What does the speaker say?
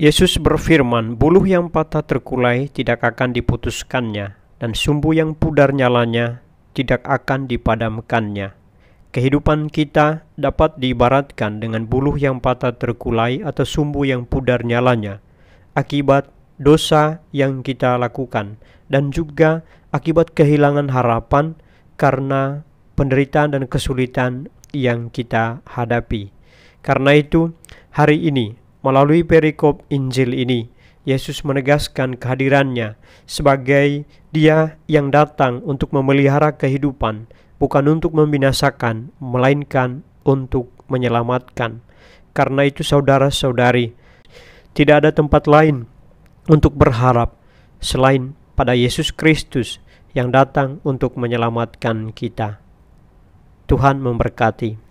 Yesus berfirman, buluh yang patah terkulai tidak akan diputuskannya, dan sumbu yang pudar nyalanya tidak akan dipadamkannya. Kehidupan kita dapat diibaratkan dengan buluh yang patah terkulai atau sumbu yang pudar nyalanya, akibat dosa yang kita lakukan, dan juga akibat kehilangan harapan karena penderitaan dan kesulitan yang kita hadapi. Karena itu, hari ini Melalui perikop Injil ini, Yesus menegaskan kehadirannya sebagai Dia yang datang untuk memelihara kehidupan, bukan untuk membinasakan, melainkan untuk menyelamatkan. Karena itu, saudara-saudari, tidak ada tempat lain untuk berharap selain pada Yesus Kristus yang datang untuk menyelamatkan kita. Tuhan memberkati.